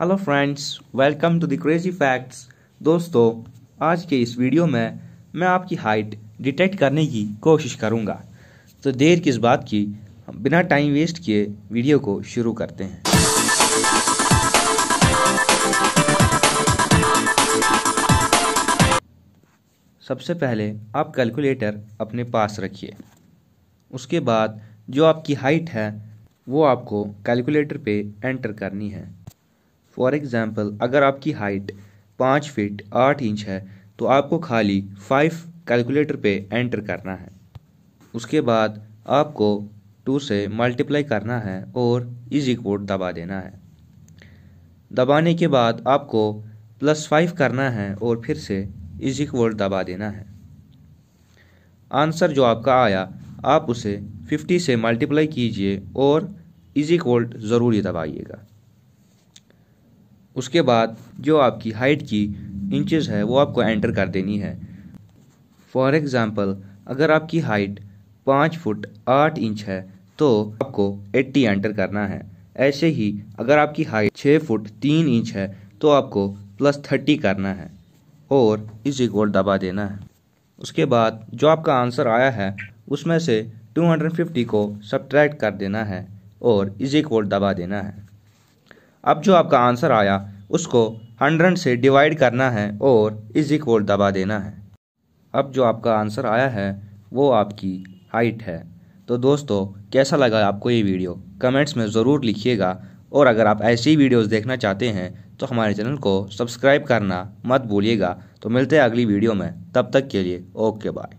hello friends welcome to the crazy facts दोस्तों आज के इस वीडियो में मैं आपकी हाइट डिटेक्ट करने की कोशिश करूंगा तो देर किस बात की बिना टाइम वेस्ट किए वीडियो को शुरू करते हैं सबसे पहले आप कैलकुलेटर अपने पास रखिए उसके बाद जो आपकी हाइट है वो आपको कैलकुलेटर पे एंटर करनी है फॉर एग्ज़ाम्पल अगर आपकी हाइट पाँच फीट आठ इंच है तो आपको खाली फाइव कैलकुलेटर पे एंटर करना है उसके बाद आपको टू से मल्टीप्लाई करना है और इजी कोड दबा देना है दबाने के बाद आपको प्लस फाइव करना है और फिर से इजी कोड दबा देना है आंसर जो आपका आया आप उसे फिफ्टी से मल्टीप्लाई कीजिए और इजी कोड ज़रूरी दबाइएगा उसके बाद जो आपकी हाइट की इंचेस है वो आपको एंटर कर देनी है फॉर एग्ज़ाम्पल अगर आपकी हाइट पाँच फुट आठ इंच है तो आपको एट्टी एंटर करना है ऐसे ही अगर आपकी हाइट छः फुट तीन इंच है तो आपको प्लस थर्टी करना है और इस इक्वल दबा देना है उसके बाद जो आपका आंसर आया है उसमें से 250 को सब्ट्रैक्ट कर देना है और इज इक्वल दबा देना है अब जो आपका आंसर आया उसको हंड्रेड से डिवाइड करना है और इज इक्वल दबा देना है अब जो आपका आंसर आया है वो आपकी हाइट है तो दोस्तों कैसा लगा आपको ये वीडियो कमेंट्स में ज़रूर लिखिएगा और अगर आप ऐसी वीडियोस देखना चाहते हैं तो हमारे चैनल को सब्सक्राइब करना मत भूलिएगा तो मिलते हैं अगली वीडियो में तब तक के लिए ओके बाय